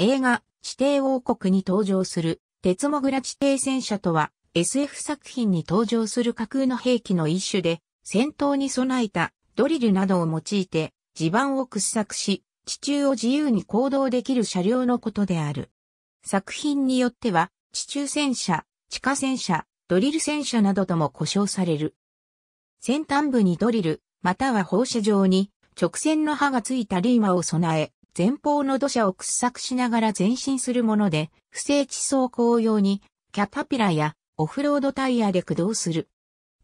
映画、地底王国に登場する、鉄モグラ地底戦車とは、SF 作品に登場する架空の兵器の一種で、戦闘に備えたドリルなどを用いて、地盤を掘削し、地中を自由に行動できる車両のことである。作品によっては、地中戦車、地下戦車、ドリル戦車などとも呼称される。先端部にドリル、または放射状に直線の刃がついたリーマを備え、前方の土砂を掘削しながら前進するもので、不整地走行用に、キャタピラやオフロードタイヤで駆動する。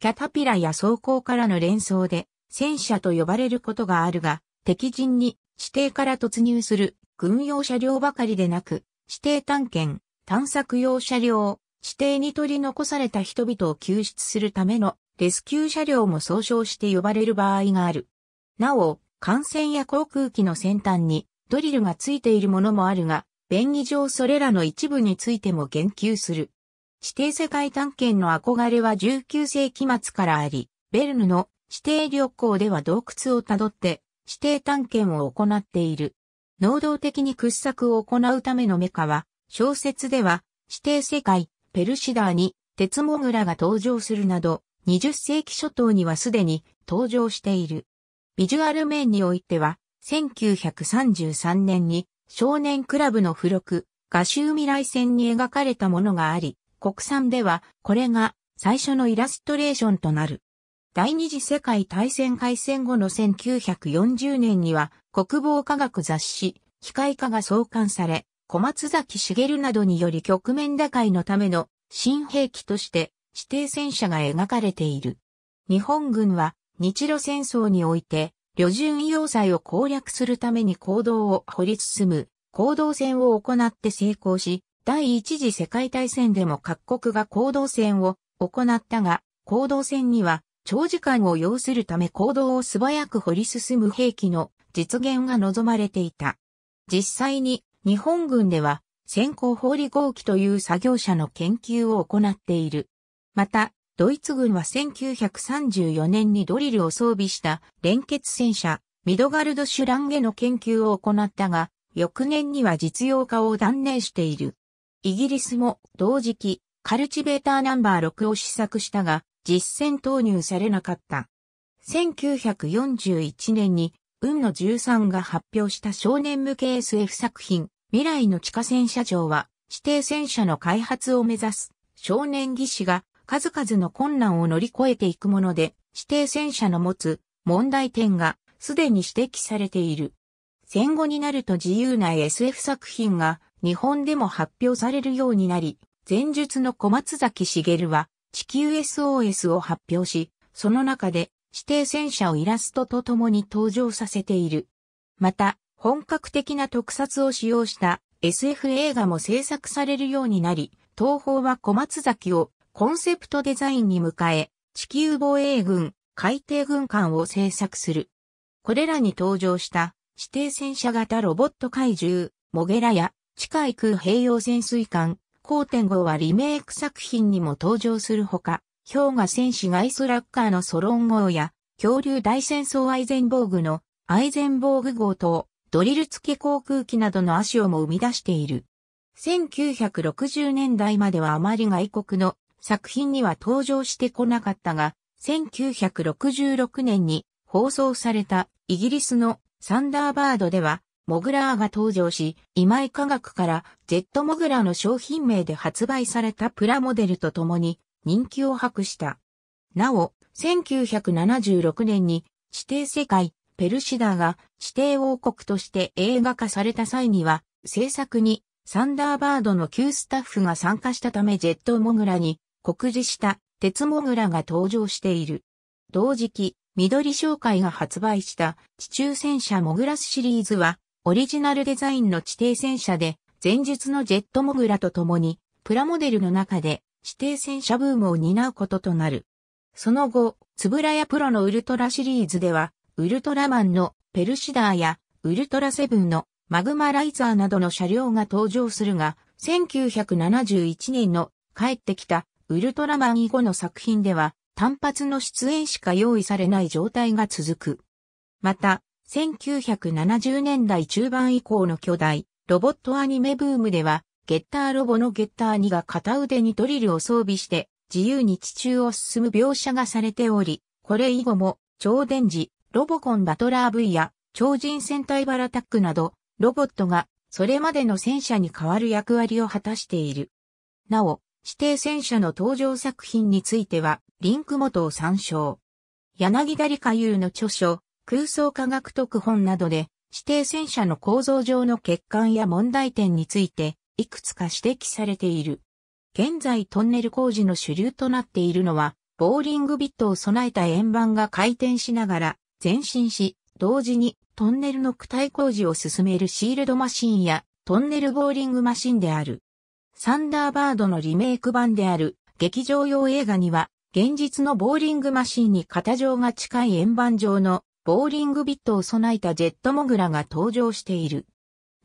キャタピラや走行からの連想で、戦車と呼ばれることがあるが、敵陣に指定から突入する軍用車両ばかりでなく、指定探検、探索用車両、指定に取り残された人々を救出するためのレスキュー車両も総称して呼ばれる場合がある。なお、艦船や航空機の先端にドリルがついているものもあるが、便宜上それらの一部についても言及する。指定世界探検の憧れは19世紀末からあり、ベルヌの指定旅行では洞窟をたどって指定探検を行っている。能動的に掘削を行うためのメカは、小説では指定世界ペルシダーに鉄モグラが登場するなど、20世紀初頭にはすでに登場している。ビジュアル面においては、1933年に少年クラブの付録、画集未来戦に描かれたものがあり、国産ではこれが最初のイラストレーションとなる。第二次世界大戦開戦後の1940年には国防科学雑誌、機械化が創刊され、小松崎茂などにより局面打開のための新兵器として指定戦車が描かれている。日本軍は日露戦争において旅順要塞を攻略するために行動を掘り進む、行動戦を行って成功し、第一次世界大戦でも各国が行動戦を行ったが、行動戦には長時間を要するため行動を素早く掘り進む兵器の実現が望まれていた。実際に日本軍では先行放理号機という作業者の研究を行っている。また、ドイツ軍は1934年にドリルを装備した連結戦車、ミドガルド・シュランゲの研究を行ったが、翌年には実用化を断念している。イギリスも同時期、カルチベーターナンバー6を試作したが、実戦投入されなかった。1941年に、運の13が発表した少年向け SF 作品、未来の地下戦車場は、指定戦車の開発を目指す少年技師が数々の困難を乗り越えていくもので、指定戦車の持つ問題点がすでに指摘されている。戦後になると自由な SF 作品が日本でも発表されるようになり、前述の小松崎茂は地球 SOS を発表し、その中で指定戦車をイラストと共に登場させている。また、本格的な特撮を使用した SF 映画も制作されるようになり、東宝は小松崎をコンセプトデザインに迎え、地球防衛軍、海底軍艦を製作する。これらに登場した指定戦車型ロボット怪獣、モゲラや地海空併用潜水艦、5号はリメイク作品にも登場するほか、氷河戦士ガイスラッカーのソロン号や、恐竜大戦争アイゼンボーグのアイゼンボーグ号と、ドリル付き航空機などの足をも生み出している。1960年代まではあまり外国の作品には登場してこなかったが、1966年に放送されたイギリスのサンダーバードでは、モグラーが登場し、今井科学からジェットモグラの商品名で発売されたプラモデルと共に人気を博した。なお、1976年に指定世界ペルシダが指定王国として映画化された際には、制作にサンダーバードの旧スタッフが参加したためジェットモグラに酷似した鉄モグラが登場している。同時期、緑商会が発売した地中戦車モグラスシリーズは、オリジナルデザインの地底戦車で、前述のジェットモグラと共に、プラモデルの中で地底戦車ブームを担うこととなる。その後、つぶらやプロのウルトラシリーズでは、ウルトラマンのペルシダーやウルトラセブンのマグマライザーなどの車両が登場するが、1971年の帰ってきたウルトラマン以後の作品では単発の出演しか用意されない状態が続く。また、1970年代中盤以降の巨大ロボットアニメブームでは、ゲッターロボのゲッター2が片腕にドリルを装備して自由に地中を進む描写がされており、これ以後も超電磁、ロボコンバトラー V や超人戦隊バラタックなどロボットがそれまでの戦車に代わる役割を果たしている。なお、指定戦車の登場作品については、リンク元を参照。柳田理香優の著書、空想科学特本などで、指定戦車の構造上の欠陥や問題点について、いくつか指摘されている。現在トンネル工事の主流となっているのは、ボーリングビットを備えた円盤が回転しながら前進し、同時にトンネルの躯体工事を進めるシールドマシンやトンネルボーリングマシンである。サンダーバードのリメイク版である劇場用映画には、現実のボーリングマシンに型状が近い円盤状のボーリングビットを備えたジェットモグラが登場している。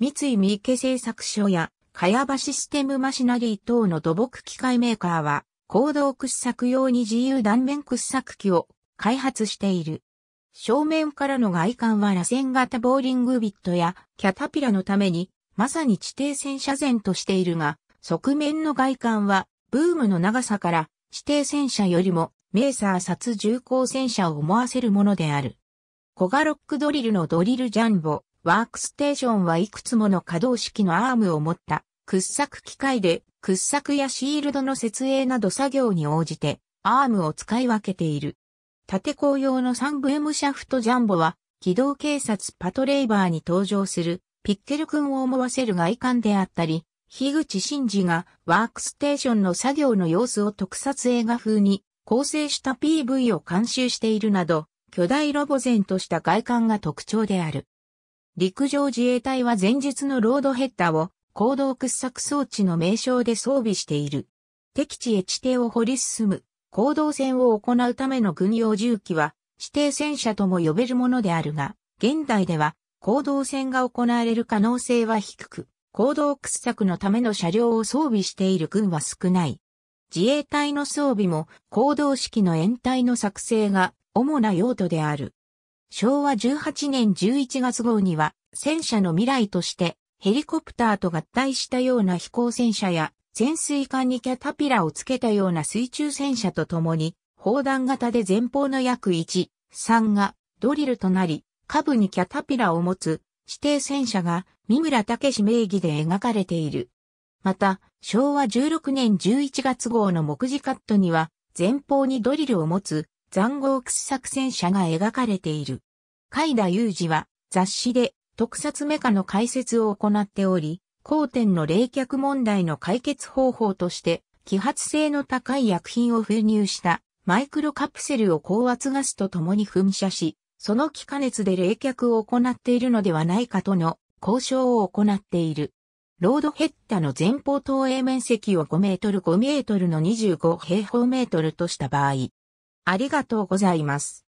三井三池製作所や、かやばシステムマシナリー等の土木機械メーカーは、行動掘削用に自由断面掘削機を開発している。正面からの外観は螺旋型ボーリングビットやキャタピラのために、まさに地底線車前としているが、側面の外観は、ブームの長さから、指定戦車よりも、メーサー殺重工戦車を思わせるものである。コガロックドリルのドリルジャンボ、ワークステーションはいくつもの可動式のアームを持った、掘削機械で、掘削やシールドの設営など作業に応じて、アームを使い分けている。縦工用の3部 M シャフトジャンボは、機動警察パトレイバーに登場する、ピッケル君を思わせる外観であったり、樋口真嗣がワークステーションの作業の様子を特撮映画風に構成した PV を監修しているなど、巨大ロボンとした外観が特徴である。陸上自衛隊は前日のロードヘッダーを行動掘削装置の名称で装備している。敵地へ地底を掘り進む、行動戦を行うための軍用重機は、指定戦車とも呼べるものであるが、現代では、行動戦が行われる可能性は低く、行動掘削のための車両を装備している軍は少ない。自衛隊の装備も行動式の延体の作成が主な用途である。昭和18年11月号には戦車の未来としてヘリコプターと合体したような飛行戦車や潜水艦にキャタピラをつけたような水中戦車とともに砲弾型で前方の約1、3がドリルとなり下部にキャタピラを持つ指定戦車が三村武名義で描かれている。また、昭和16年11月号の目次カットには、前方にドリルを持つ残酷掘作戦車が描かれている。海田雄二は雑誌で特撮メカの解説を行っており、後天の冷却問題の解決方法として、揮発性の高い薬品を封入したマイクロカプセルを高圧ガスと共に噴射し、その気化熱で冷却を行っているのではないかとの交渉を行っている。ロードヘッダの前方投影面積を5メートル5メートルの25平方メートルとした場合。ありがとうございます。